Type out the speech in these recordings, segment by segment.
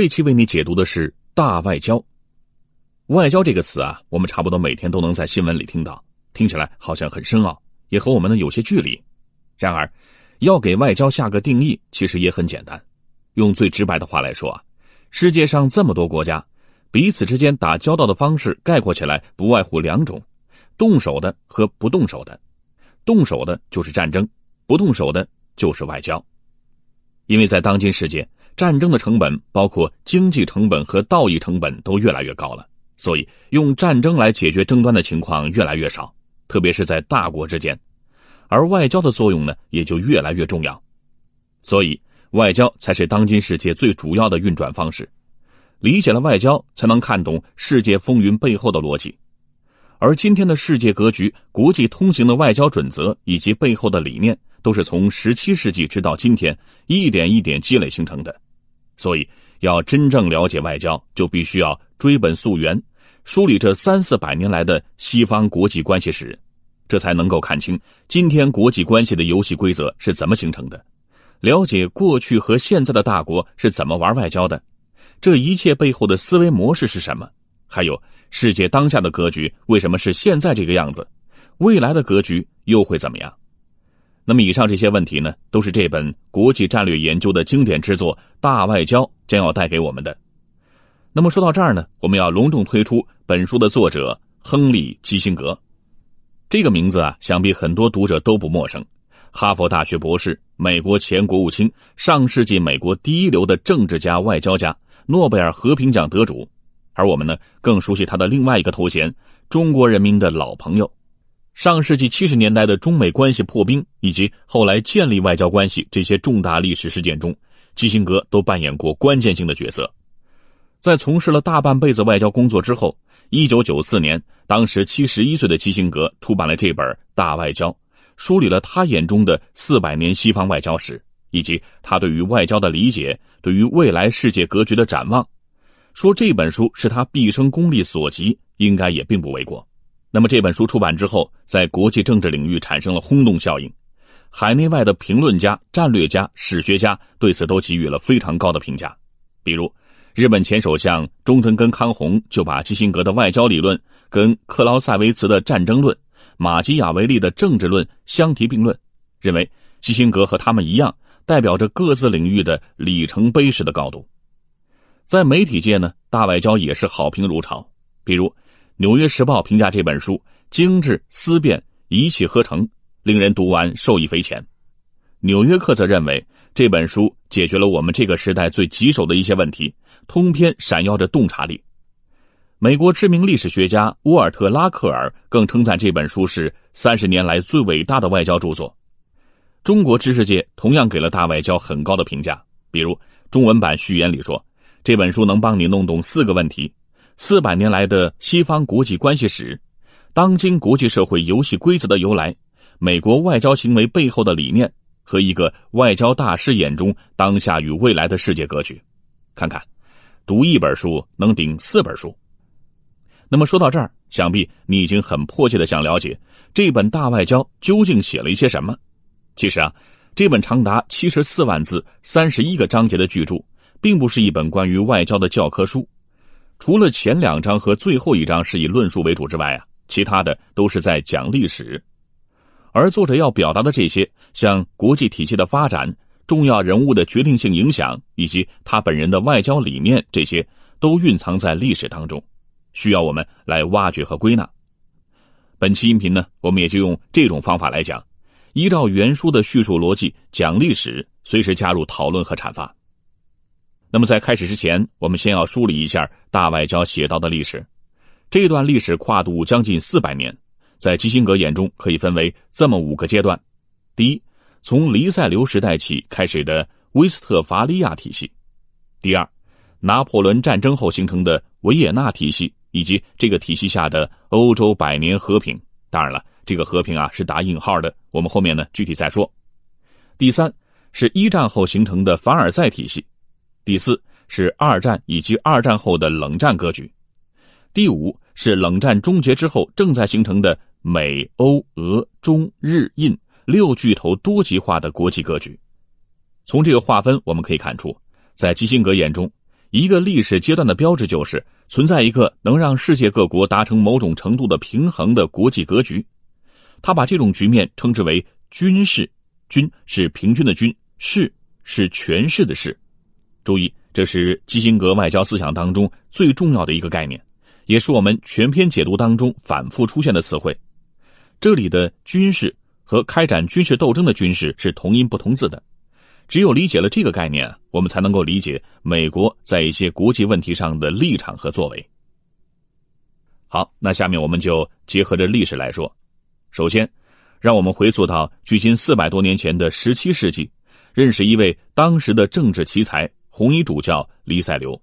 这期为你解读的是大外交。外交这个词啊，我们差不多每天都能在新闻里听到，听起来好像很深奥，也和我们呢有些距离。然而，要给外交下个定义，其实也很简单。用最直白的话来说啊，世界上这么多国家彼此之间打交道的方式，概括起来不外乎两种：动手的和不动手的。动手的就是战争，不动手的就是外交。因为在当今世界。战争的成本，包括经济成本和道义成本，都越来越高了。所以，用战争来解决争端的情况越来越少，特别是在大国之间。而外交的作用呢，也就越来越重要。所以，外交才是当今世界最主要的运转方式。理解了外交，才能看懂世界风云背后的逻辑。而今天的世界格局、国际通行的外交准则以及背后的理念，都是从十七世纪直到今天一点一点积累形成的。所以，要真正了解外交，就必须要追本溯源，梳理这三四百年来的西方国际关系史，这才能够看清今天国际关系的游戏规则是怎么形成的。了解过去和现在的大国是怎么玩外交的，这一切背后的思维模式是什么？还有，世界当下的格局为什么是现在这个样子？未来的格局又会怎么样？那么，以上这些问题呢，都是这本《国际战略研究》的经典之作《大外交》将要带给我们的。那么，说到这儿呢，我们要隆重推出本书的作者亨利·基辛格。这个名字啊，想必很多读者都不陌生。哈佛大学博士，美国前国务卿，上世纪美国第一流的政治家、外交家，诺贝尔和平奖得主。而我们呢，更熟悉他的另外一个头衔——中国人民的老朋友。上世纪七十年代的中美关系破冰，以及后来建立外交关系这些重大历史事件中，基辛格都扮演过关键性的角色。在从事了大半辈子外交工作之后，一九九四年，当时七十一岁的基辛格出版了这本《大外交》，梳理了他眼中的四百年西方外交史，以及他对于外交的理解、对于未来世界格局的展望。说这本书是他毕生功力所及，应该也并不为过。那么这本书出版之后，在国际政治领域产生了轰动效应，海内外的评论家、战略家、史学家对此都给予了非常高的评价。比如，日本前首相中曾根康弘就把基辛格的外交理论跟克劳塞维茨的战争论、马基雅维利的政治论相提并论，认为基辛格和他们一样，代表着各自领域的里程碑式的高度。在媒体界呢，大外交也是好评如潮。比如，《纽约时报》评价这本书精致思辨一气呵成，令人读完受益匪浅。《纽约客》则认为这本书解决了我们这个时代最棘手的一些问题，通篇闪耀着洞察力。美国知名历史学家沃尔特·拉克尔更称赞这本书是三十年来最伟大的外交著作。中国知识界同样给了《大外交》很高的评价，比如中文版序言里说，这本书能帮你弄懂四个问题。四百年来的西方国际关系史，当今国际社会游戏规则的由来，美国外交行为背后的理念和一个外交大师眼中当下与未来的世界格局，看看，读一本书能顶四本书。那么说到这儿，想必你已经很迫切的想了解这本《大外交》究竟写了一些什么。其实啊，这本长达七十四万字、三十一个章节的巨著，并不是一本关于外交的教科书。除了前两章和最后一章是以论述为主之外啊，其他的都是在讲历史，而作者要表达的这些，像国际体系的发展、重要人物的决定性影响，以及他本人的外交理念，这些都蕴藏在历史当中，需要我们来挖掘和归纳。本期音频呢，我们也就用这种方法来讲，依照原书的叙述逻辑讲历史，随时加入讨论和阐发。那么在开始之前，我们先要梳理一下大外交写到的历史。这段历史跨度将近四百年，在基辛格眼中可以分为这么五个阶段：第一，从黎塞留时代起开始的威斯特伐利亚体系；第二，拿破仑战争后形成的维也纳体系以及这个体系下的欧洲百年和平。当然了，这个和平啊是打引号的，我们后面呢具体再说。第三，是一战后形成的凡尔赛体系。第四是二战以及二战后的冷战格局，第五是冷战终结之后正在形成的美欧俄中日印六巨头多极化的国际格局。从这个划分我们可以看出，在基辛格眼中，一个历史阶段的标志就是存在一个能让世界各国达成某种程度的平衡的国际格局。他把这种局面称之为“军事”，军是平均的“军，势”是权势的“势”。注意，这是基辛格外交思想当中最重要的一个概念，也是我们全篇解读当中反复出现的词汇。这里的军事和开展军事斗争的军事是同音不同字的。只有理解了这个概念，我们才能够理解美国在一些国际问题上的立场和作为。好，那下面我们就结合着历史来说。首先，让我们回溯到距今四百多年前的十七世纪，认识一位当时的政治奇才。红衣主教黎塞留。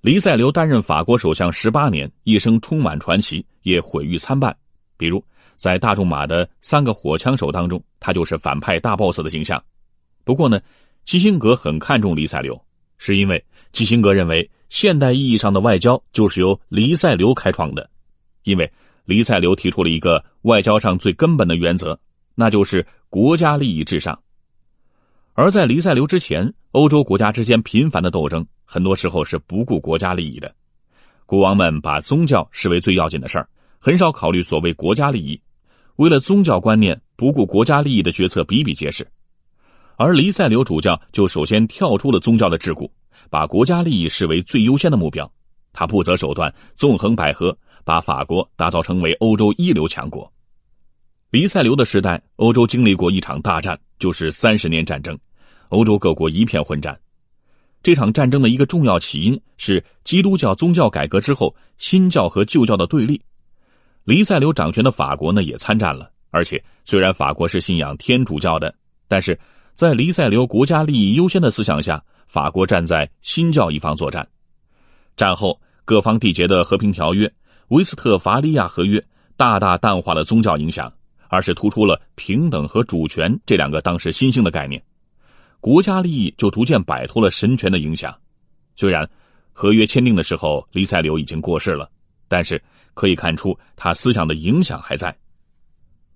黎塞留担任法国首相十八年，一生充满传奇，也毁誉参半。比如，在《大仲马》的三个火枪手当中，他就是反派大 boss 的形象。不过呢，基辛格很看重黎塞留，是因为基辛格认为现代意义上的外交就是由黎塞留开创的，因为黎塞留提出了一个外交上最根本的原则，那就是国家利益至上。而在黎塞留之前，欧洲国家之间频繁的斗争，很多时候是不顾国家利益的。国王们把宗教视为最要紧的事儿，很少考虑所谓国家利益。为了宗教观念，不顾国家利益的决策比比皆是。而黎塞留主教就首先跳出了宗教的桎梏，把国家利益视为最优先的目标。他不择手段，纵横捭阖，把法国打造成为欧洲一流强国。黎塞留的时代，欧洲经历过一场大战。就是三十年战争，欧洲各国一片混战。这场战争的一个重要起因是基督教宗教改革之后新教和旧教的对立。黎塞留掌权的法国呢也参战了，而且虽然法国是信仰天主教的，但是在黎塞留国家利益优先的思想下，法国站在新教一方作战。战后各方缔结的和平条约《威斯特伐利亚合约》大大淡化了宗教影响。而是突出了平等和主权这两个当时新兴的概念，国家利益就逐渐摆脱了神权的影响。虽然合约签订的时候，黎塞留已经过世了，但是可以看出他思想的影响还在。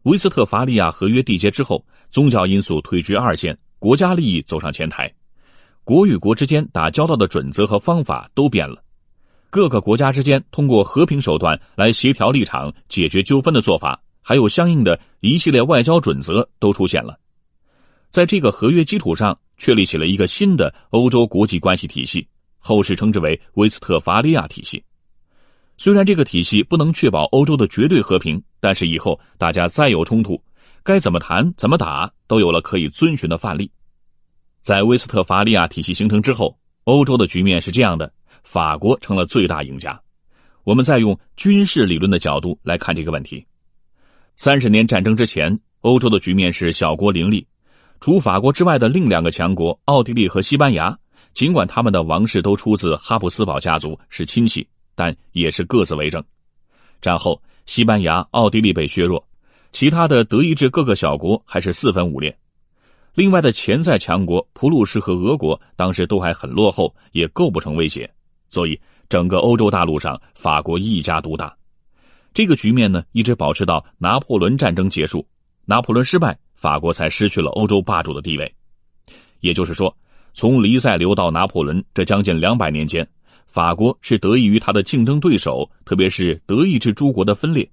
威斯特伐利亚合约缔结之后，宗教因素退居二线，国家利益走上前台。国与国之间打交道的准则和方法都变了，各个国家之间通过和平手段来协调立场、解决纠纷的做法。还有相应的一系列外交准则都出现了，在这个合约基础上确立起了一个新的欧洲国际关系体系，后世称之为威斯特伐利亚体系。虽然这个体系不能确保欧洲的绝对和平，但是以后大家再有冲突，该怎么谈、怎么打，都有了可以遵循的范例。在威斯特伐利亚体系形成之后，欧洲的局面是这样的：法国成了最大赢家。我们再用军事理论的角度来看这个问题。三十年战争之前，欧洲的局面是小国林立，除法国之外的另两个强国——奥地利和西班牙，尽管他们的王室都出自哈布斯堡家族，是亲戚，但也是各自为政。战后，西班牙、奥地利被削弱，其他的德意志各个小国还是四分五裂。另外的潜在强国——普鲁士和俄国，当时都还很落后，也构不成威胁。所以，整个欧洲大陆上，法国一家独大。这个局面呢，一直保持到拿破仑战争结束，拿破仑失败，法国才失去了欧洲霸主的地位。也就是说，从黎塞留到拿破仑，这将近两百年间，法国是得益于他的竞争对手，特别是德意志诸国的分裂。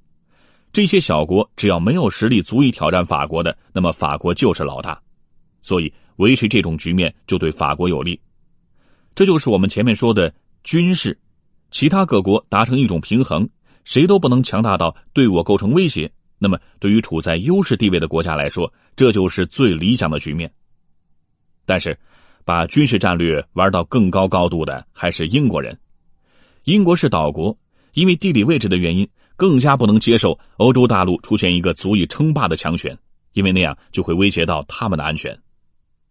这些小国只要没有实力足以挑战法国的，那么法国就是老大。所以，维持这种局面就对法国有利。这就是我们前面说的军事，其他各国达成一种平衡。谁都不能强大到对我构成威胁，那么对于处在优势地位的国家来说，这就是最理想的局面。但是，把军事战略玩到更高高度的还是英国人。英国是岛国，因为地理位置的原因，更加不能接受欧洲大陆出现一个足以称霸的强权，因为那样就会威胁到他们的安全。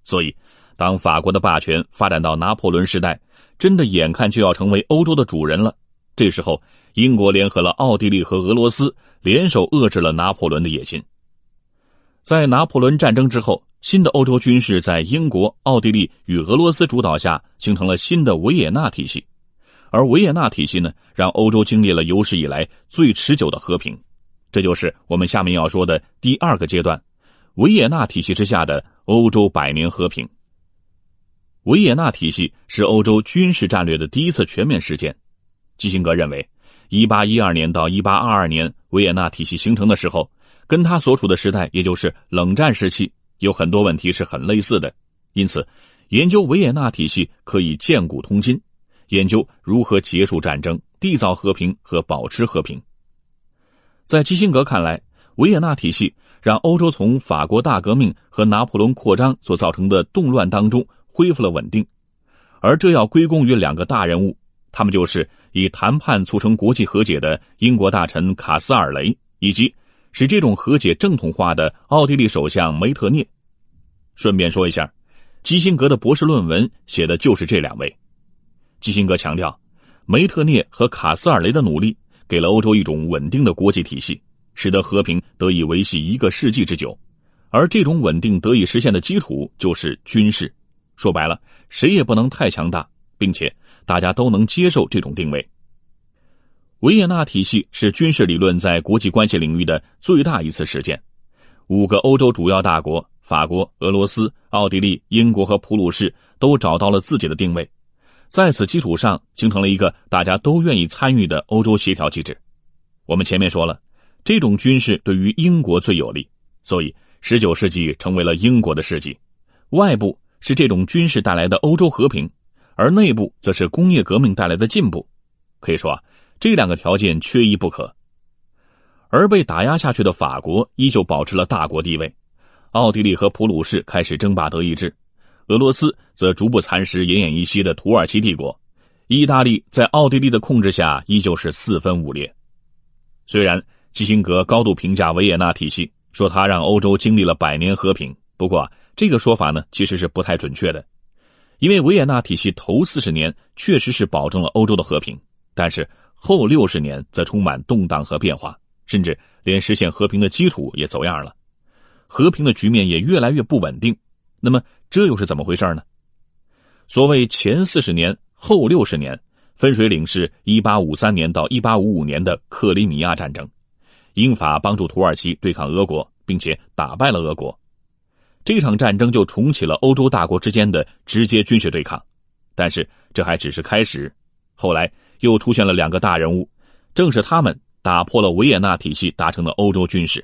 所以，当法国的霸权发展到拿破仑时代，真的眼看就要成为欧洲的主人了。这时候，英国联合了奥地利和俄罗斯，联手遏制了拿破仑的野心。在拿破仑战争之后，新的欧洲军事在英国、奥地利与俄罗斯主导下，形成了新的维也纳体系。而维也纳体系呢，让欧洲经历了有史以来最持久的和平。这就是我们下面要说的第二个阶段——维也纳体系之下的欧洲百年和平。维也纳体系是欧洲军事战略的第一次全面实践。基辛格认为，一八一二年到一八二二年维也纳体系形成的时候，跟他所处的时代，也就是冷战时期，有很多问题是很类似的。因此，研究维也纳体系可以见古通今，研究如何结束战争、缔造和平和保持和平。在基辛格看来，维也纳体系让欧洲从法国大革命和拿破仑扩张所造成的动乱当中恢复了稳定，而这要归功于两个大人物。他们就是以谈判促成国际和解的英国大臣卡斯尔雷，以及使这种和解正统化的奥地利首相梅特涅。顺便说一下，基辛格的博士论文写的就是这两位。基辛格强调，梅特涅和卡斯尔雷的努力给了欧洲一种稳定的国际体系，使得和平得以维系一个世纪之久。而这种稳定得以实现的基础就是军事。说白了，谁也不能太强大，并且。大家都能接受这种定位。维也纳体系是军事理论在国际关系领域的最大一次实践。五个欧洲主要大国——法国、俄罗斯、奥地利、英国和普鲁士——都找到了自己的定位，在此基础上形成了一个大家都愿意参与的欧洲协调机制。我们前面说了，这种军事对于英国最有利，所以十九世纪成为了英国的世纪。外部是这种军事带来的欧洲和平。而内部则是工业革命带来的进步，可以说啊，这两个条件缺一不可。而被打压下去的法国依旧保持了大国地位，奥地利和普鲁士开始争霸德意志，俄罗斯则逐步蚕食奄奄一息的土耳其帝国，意大利在奥地利的控制下依旧是四分五裂。虽然基辛格高度评价维也纳体系，说他让欧洲经历了百年和平，不过这个说法呢其实是不太准确的。因为维也纳体系头四十年确实是保证了欧洲的和平，但是后六十年则充满动荡和变化，甚至连实现和平的基础也走样了，和平的局面也越来越不稳定。那么这又是怎么回事呢？所谓前四十年后六十年分水岭，是一八五三年到一八五五年的克里米亚战争，英法帮助土耳其对抗俄国，并且打败了俄国。这场战争就重启了欧洲大国之间的直接军事对抗，但是这还只是开始。后来又出现了两个大人物，正是他们打破了维也纳体系达成的欧洲军事。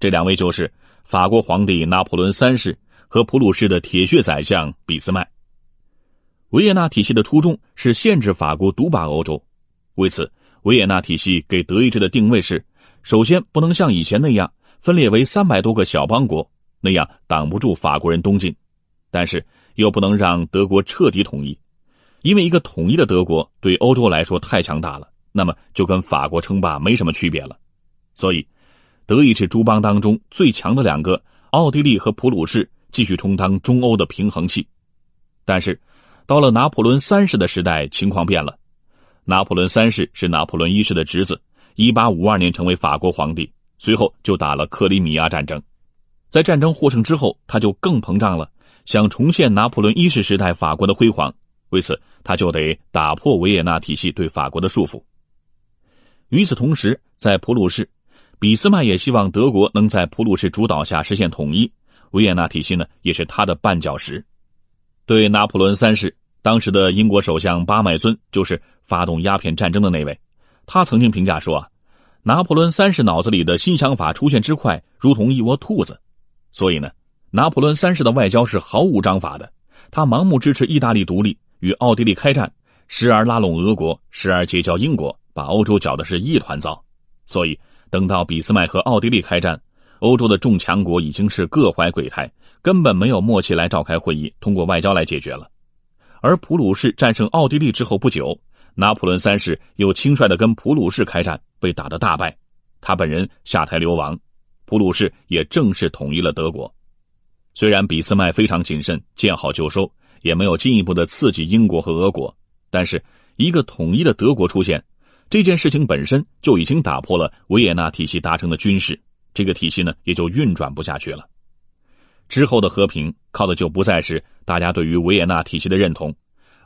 这两位就是法国皇帝拿破仑三世和普鲁士的铁血宰相俾斯麦。维也纳体系的初衷是限制法国独霸欧洲，为此，维也纳体系给德意志的定位是：首先不能像以前那样分裂为三百多个小邦国。那样挡不住法国人东进，但是又不能让德国彻底统一，因为一个统一的德国对欧洲来说太强大了，那么就跟法国称霸没什么区别了。所以，德意志诸邦当中最强的两个——奥地利和普鲁士——继续充当中欧的平衡器。但是，到了拿破仑三世的时代，情况变了。拿破仑三世是拿破仑一世的侄子，一八五二年成为法国皇帝，随后就打了克里米亚战争。在战争获胜之后，他就更膨胀了，想重现拿破仑一世时代法国的辉煌。为此，他就得打破维也纳体系对法国的束缚。与此同时，在普鲁士，俾斯麦也希望德国能在普鲁士主导下实现统一。维也纳体系呢，也是他的绊脚石。对拿破仑三世，当时的英国首相巴麦尊就是发动鸦片战争的那位，他曾经评价说：“啊，拿破仑三世脑子里的新想法出现之快，如同一窝兔子。”所以呢，拿破仑三世的外交是毫无章法的，他盲目支持意大利独立，与奥地利开战，时而拉拢俄国，时而结交英国，把欧洲搅得是一团糟。所以等到俾斯麦和奥地利开战，欧洲的众强国已经是各怀鬼胎，根本没有默契来召开会议，通过外交来解决了。而普鲁士战胜奥地利之后不久，拿破仑三世又轻率的跟普鲁士开战，被打得大败，他本人下台流亡。普鲁士也正式统一了德国。虽然俾斯麦非常谨慎，见好就收，也没有进一步的刺激英国和俄国，但是一个统一的德国出现，这件事情本身就已经打破了维也纳体系达成的军事，这个体系呢也就运转不下去了。之后的和平靠的就不再是大家对于维也纳体系的认同，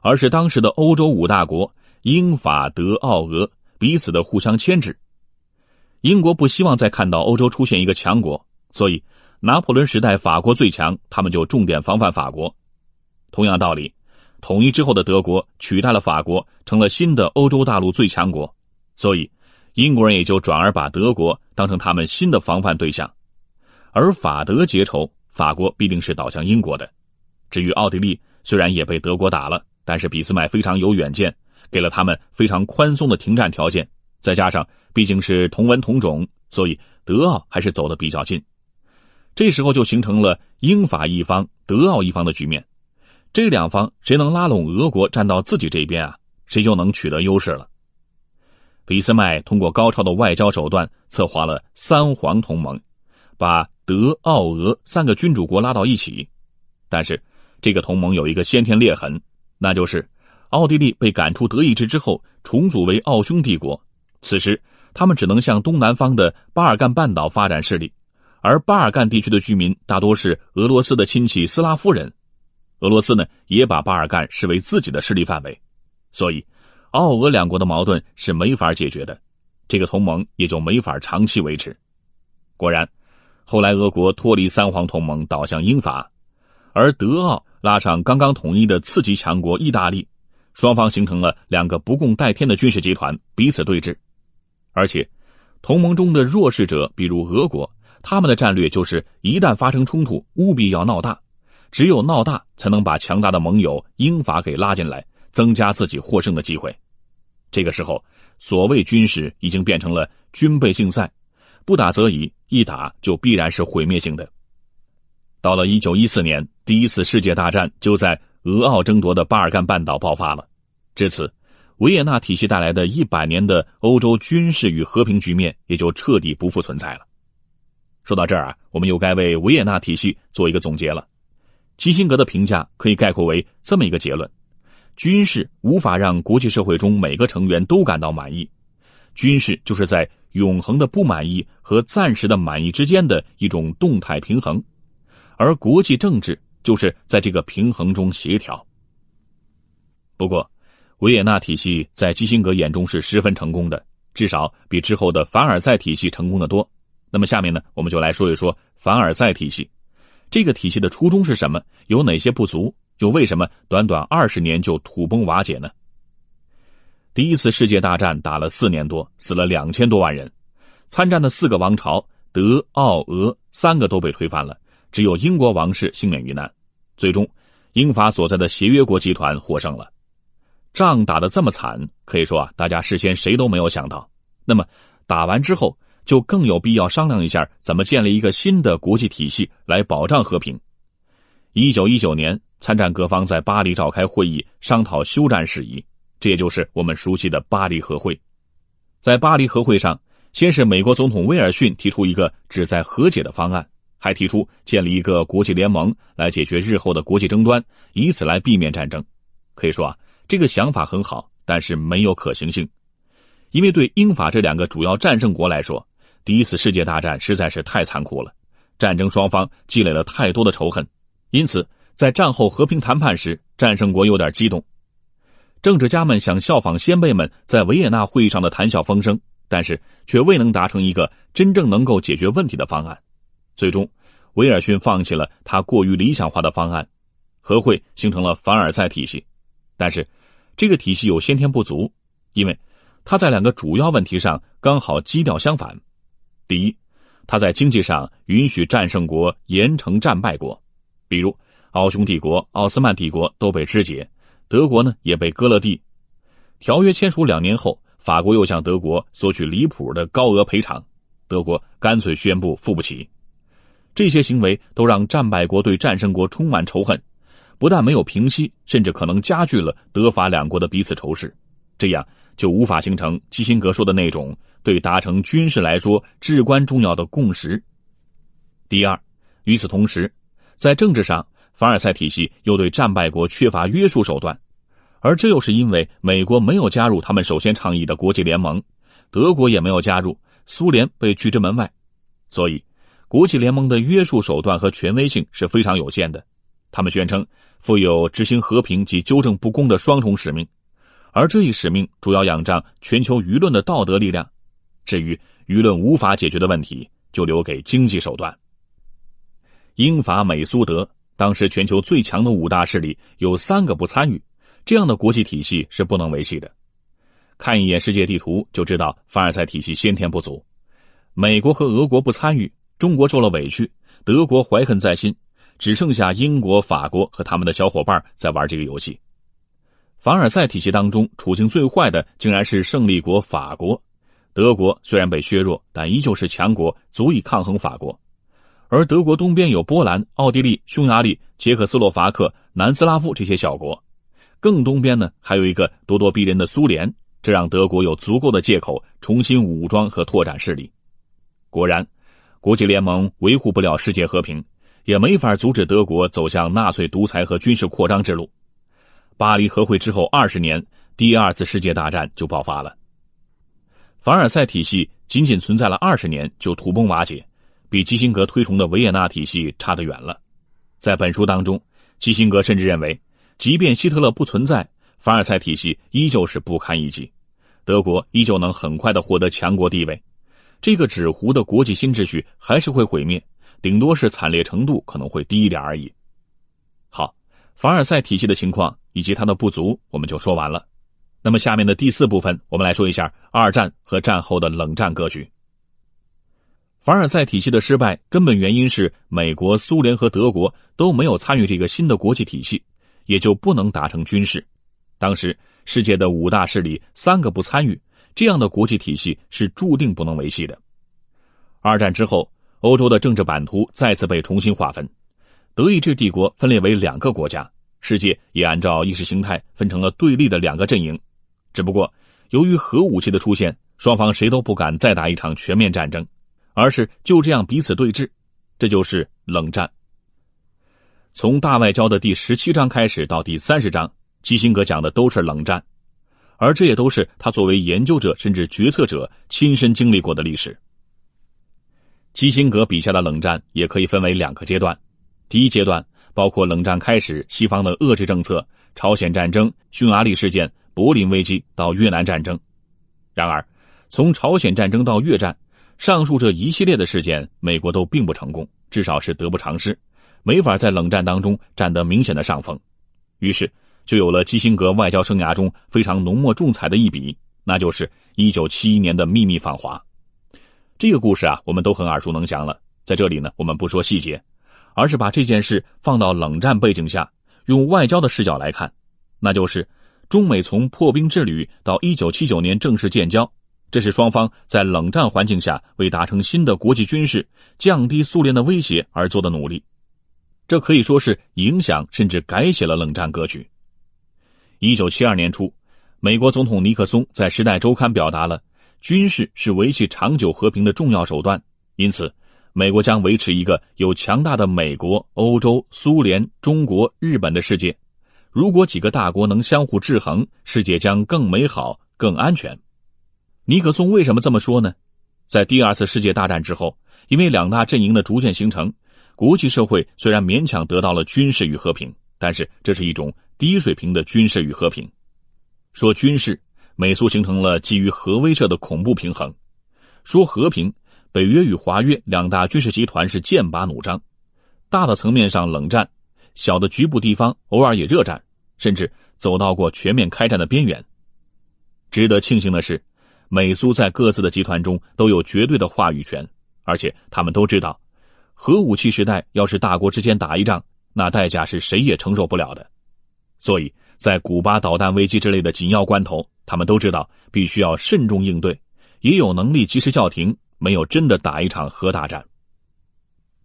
而是当时的欧洲五大国英法德奥俄彼此的互相牵制。英国不希望再看到欧洲出现一个强国，所以拿破仑时代法国最强，他们就重点防范法国。同样道理，统一之后的德国取代了法国，成了新的欧洲大陆最强国，所以英国人也就转而把德国当成他们新的防范对象。而法德结仇，法国必定是倒向英国的。至于奥地利，虽然也被德国打了，但是俾斯麦非常有远见，给了他们非常宽松的停战条件。再加上，毕竟是同文同种，所以德奥还是走得比较近。这时候就形成了英法一方、德奥一方的局面。这两方谁能拉拢俄国站到自己这边啊？谁就能取得优势了。俾斯麦通过高超的外交手段策划了三皇同盟，把德、奥、俄三个君主国拉到一起。但是，这个同盟有一个先天裂痕，那就是奥地利被赶出德意志之后重组为奥匈帝国。此时，他们只能向东南方的巴尔干半岛发展势力，而巴尔干地区的居民大多是俄罗斯的亲戚斯拉夫人，俄罗斯呢也把巴尔干视为自己的势力范围，所以，奥俄两国的矛盾是没法解决的，这个同盟也就没法长期维持。果然，后来俄国脱离三皇同盟，倒向英法，而德奥拉上刚刚统一的次级强国意大利，双方形成了两个不共戴天的军事集团，彼此对峙。而且，同盟中的弱势者，比如俄国，他们的战略就是：一旦发生冲突，务必要闹大，只有闹大才能把强大的盟友英法给拉进来，增加自己获胜的机会。这个时候，所谓军事已经变成了军备竞赛，不打则已，一打就必然是毁灭性的。到了一九一四年，第一次世界大战就在俄奥争夺的巴尔干半岛爆发了，至此。维也纳体系带来的一百年的欧洲军事与和平局面，也就彻底不复存在了。说到这儿啊，我们又该为维也纳体系做一个总结了。基辛格的评价可以概括为这么一个结论：军事无法让国际社会中每个成员都感到满意，军事就是在永恒的不满意和暂时的满意之间的一种动态平衡，而国际政治就是在这个平衡中协调。不过。维也纳体系在基辛格眼中是十分成功的，至少比之后的凡尔赛体系成功的多。那么下面呢，我们就来说一说凡尔赛体系，这个体系的初衷是什么？有哪些不足？又为什么短短二十年就土崩瓦解呢？第一次世界大战打了四年多，死了两千多万人，参战的四个王朝德、奥、俄三个都被推翻了，只有英国王室幸免于难。最终，英法所在的协约国集团获胜了。仗打得这么惨，可以说啊，大家事先谁都没有想到。那么，打完之后就更有必要商量一下，怎么建立一个新的国际体系来保障和平。一九一九年，参战各方在巴黎召开会议，商讨休战事宜，这也就是我们熟悉的巴黎和会。在巴黎和会上，先是美国总统威尔逊提出一个旨在和解的方案，还提出建立一个国际联盟来解决日后的国际争端，以此来避免战争。可以说啊。这个想法很好，但是没有可行性，因为对英法这两个主要战胜国来说，第一次世界大战实在是太残酷了，战争双方积累了太多的仇恨，因此在战后和平谈判时，战胜国有点激动，政治家们想效仿先辈们在维也纳会议上的谈笑风生，但是却未能达成一个真正能够解决问题的方案，最终，威尔逊放弃了他过于理想化的方案，和会形成了凡尔赛体系。但是，这个体系有先天不足，因为它在两个主要问题上刚好基调相反。第一，它在经济上允许战胜国严惩战败国，比如奥匈帝国、奥斯曼帝国都被肢解，德国呢也被割了地。条约签署两年后，法国又向德国索取离谱的高额赔偿，德国干脆宣布付不起。这些行为都让战败国对战胜国充满仇恨。不但没有平息，甚至可能加剧了德法两国的彼此仇视，这样就无法形成基辛格说的那种对达成军事来说至关重要的共识。第二，与此同时，在政治上，凡尔赛体系又对战败国缺乏约束手段，而这又是因为美国没有加入他们首先倡议的国际联盟，德国也没有加入，苏联被拒之门外，所以国际联盟的约束手段和权威性是非常有限的。他们宣称，负有执行和平及纠正不公的双重使命，而这一使命主要仰仗全球舆论的道德力量。至于舆论无法解决的问题，就留给经济手段。英法美苏德，当时全球最强的五大势力，有三个不参与，这样的国际体系是不能维系的。看一眼世界地图就知道，凡尔赛体系先天不足。美国和俄国不参与，中国受了委屈，德国怀恨在心。只剩下英国、法国和他们的小伙伴在玩这个游戏。凡尔赛体系当中，处境最坏的竟然是胜利国法国。德国虽然被削弱，但依旧是强国，足以抗衡法国。而德国东边有波兰、奥地利、匈牙利、捷克斯洛伐克、南斯拉夫这些小国，更东边呢还有一个咄咄逼人的苏联，这让德国有足够的借口重新武装和拓展势力。果然，国际联盟维护不了世界和平。也没法阻止德国走向纳粹独裁和军事扩张之路。巴黎和会之后二十年，第二次世界大战就爆发了。凡尔赛体系仅仅存在了二十年就土崩瓦解，比基辛格推崇的维也纳体系差得远了。在本书当中，基辛格甚至认为，即便希特勒不存在，凡尔赛体系依旧是不堪一击，德国依旧能很快的获得强国地位，这个纸糊的国际新秩序还是会毁灭。顶多是惨烈程度可能会低一点而已。好，凡尔赛体系的情况以及它的不足，我们就说完了。那么下面的第四部分，我们来说一下二战和战后的冷战格局。凡尔赛体系的失败，根本原因是美国、苏联和德国都没有参与这个新的国际体系，也就不能达成军事。当时世界的五大势力三个不参与，这样的国际体系是注定不能维系的。二战之后。欧洲的政治版图再次被重新划分，德意志帝国分裂为两个国家，世界也按照意识形态分成了对立的两个阵营。只不过，由于核武器的出现，双方谁都不敢再打一场全面战争，而是就这样彼此对峙。这就是冷战。从大外交的第十七章开始到第三十章，基辛格讲的都是冷战，而这也都是他作为研究者甚至决策者亲身经历过的历史。基辛格笔下的冷战也可以分为两个阶段，第一阶段包括冷战开始、西方的遏制政策、朝鲜战争、匈牙利事件、柏林危机到越南战争。然而，从朝鲜战争到越战，上述这一系列的事件，美国都并不成功，至少是得不偿失，没法在冷战当中占得明显的上风。于是，就有了基辛格外交生涯中非常浓墨重彩的一笔，那就是一九七一年的秘密访华。这个故事啊，我们都很耳熟能详了。在这里呢，我们不说细节，而是把这件事放到冷战背景下，用外交的视角来看，那就是中美从破冰之旅到一九七九年正式建交，这是双方在冷战环境下为达成新的国际军事、降低苏联的威胁而做的努力。这可以说是影响甚至改写了冷战格局。一九七二年初，美国总统尼克松在《时代周刊》表达了。军事是维系长久和平的重要手段，因此，美国将维持一个有强大的美国、欧洲、苏联、中国、日本的世界。如果几个大国能相互制衡，世界将更美好、更安全。尼克松为什么这么说呢？在第二次世界大战之后，因为两大阵营的逐渐形成，国际社会虽然勉强得到了军事与和平，但是这是一种低水平的军事与和平。说军事。美苏形成了基于核威慑的恐怖平衡。说和平，北约与华约两大军事集团是剑拔弩张；大的层面上冷战，小的局部地方偶尔也热战，甚至走到过全面开战的边缘。值得庆幸的是，美苏在各自的集团中都有绝对的话语权，而且他们都知道，核武器时代要是大国之间打一仗，那代价是谁也承受不了的。所以。在古巴导弹危机之类的紧要关头，他们都知道必须要慎重应对，也有能力及时叫停，没有真的打一场核大战。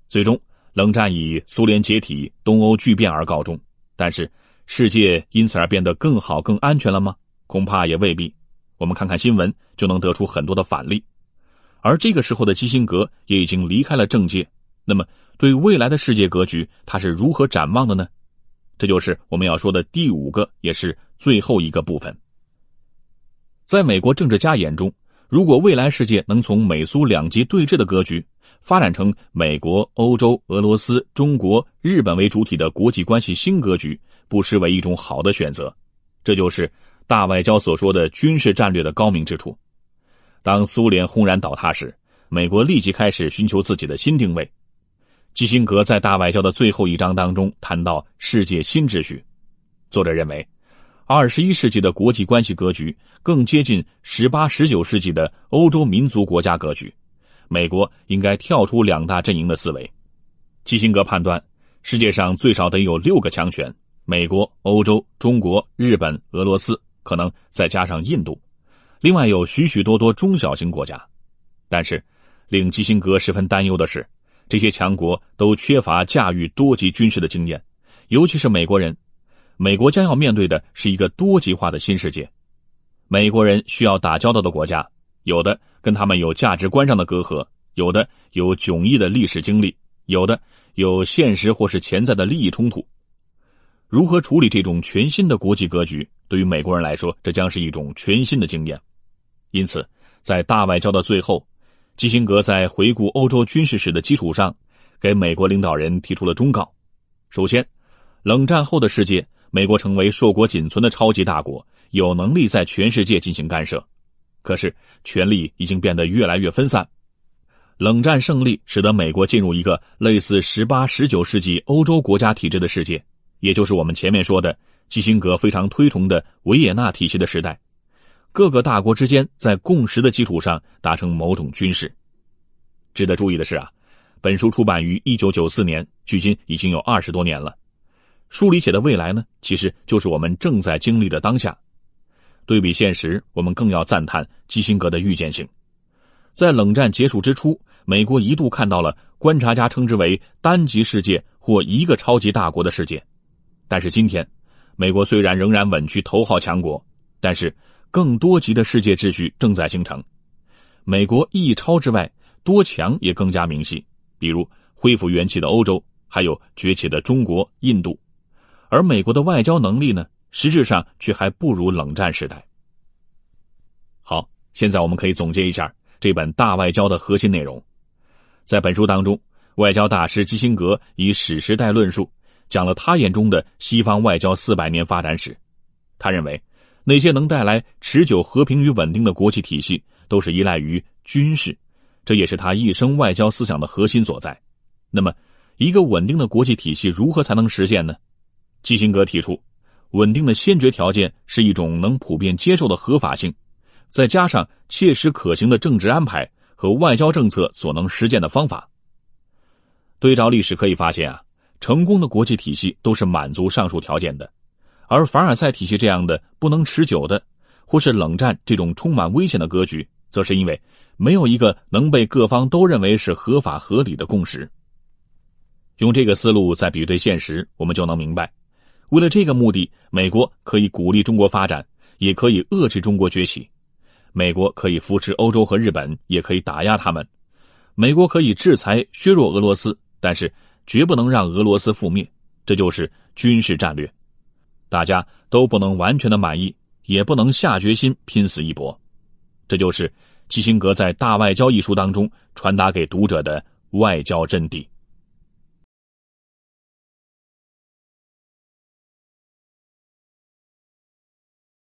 最终，冷战以苏联解体、东欧巨变而告终。但是，世界因此而变得更好、更安全了吗？恐怕也未必。我们看看新闻就能得出很多的反例。而这个时候的基辛格也已经离开了政界。那么，对未来的世界格局，他是如何展望的呢？这就是我们要说的第五个，也是最后一个部分。在美国政治家眼中，如果未来世界能从美苏两极对峙的格局发展成美国、欧洲、俄罗斯、中国、日本为主体的国际关系新格局，不失为一种好的选择。这就是大外交所说的军事战略的高明之处。当苏联轰然倒塌时，美国立即开始寻求自己的新定位。基辛格在大外交的最后一章当中谈到世界新秩序，作者认为，二十一世纪的国际关系格局更接近十八、十九世纪的欧洲民族国家格局，美国应该跳出两大阵营的思维。基辛格判断，世界上最少得有六个强权：美国、欧洲、中国、日本、俄罗斯，可能再加上印度，另外有许许多多中小型国家。但是，令基辛格十分担忧的是。这些强国都缺乏驾驭多级军事的经验，尤其是美国人。美国将要面对的是一个多极化的新世界。美国人需要打交道的国家，有的跟他们有价值观上的隔阂，有的有迥异的历史经历，有的有现实或是潜在的利益冲突。如何处理这种全新的国际格局，对于美国人来说，这将是一种全新的经验。因此，在大外交的最后。基辛格在回顾欧洲军事史的基础上，给美国领导人提出了忠告。首先，冷战后的世界，美国成为硕果仅存的超级大国，有能力在全世界进行干涉。可是，权力已经变得越来越分散。冷战胜利使得美国进入一个类似十八、十九世纪欧洲国家体制的世界，也就是我们前面说的基辛格非常推崇的维也纳体系的时代。各个大国之间在共识的基础上达成某种军事。值得注意的是啊，本书出版于一九九四年，距今已经有二十多年了。书里写的未来呢，其实就是我们正在经历的当下。对比现实，我们更要赞叹基辛格的预见性。在冷战结束之初，美国一度看到了观察家称之为单极世界或一个超级大国的世界。但是今天，美国虽然仍然稳居头号强国，但是。更多级的世界秩序正在形成，美国一超之外，多强也更加明晰。比如恢复元气的欧洲，还有崛起的中国、印度，而美国的外交能力呢，实质上却还不如冷战时代。好，现在我们可以总结一下这本《大外交》的核心内容。在本书当中，外交大师基辛格以史实代论述，讲了他眼中的西方外交四百年发展史。他认为。那些能带来持久和平与稳定的国际体系，都是依赖于军事，这也是他一生外交思想的核心所在。那么，一个稳定的国际体系如何才能实现呢？基辛格提出，稳定的先决条件是一种能普遍接受的合法性，再加上切实可行的政治安排和外交政策所能实践的方法。对照历史，可以发现啊，成功的国际体系都是满足上述条件的。而凡尔赛体系这样的不能持久的，或是冷战这种充满危险的格局，则是因为没有一个能被各方都认为是合法合理的共识。用这个思路再比对现实，我们就能明白：为了这个目的，美国可以鼓励中国发展，也可以遏制中国崛起；美国可以扶持欧洲和日本，也可以打压他们；美国可以制裁削弱俄罗斯，但是绝不能让俄罗斯覆灭。这就是军事战略。大家都不能完全的满意，也不能下决心拼死一搏，这就是基辛格在《大外交》一书当中传达给读者的外交阵地。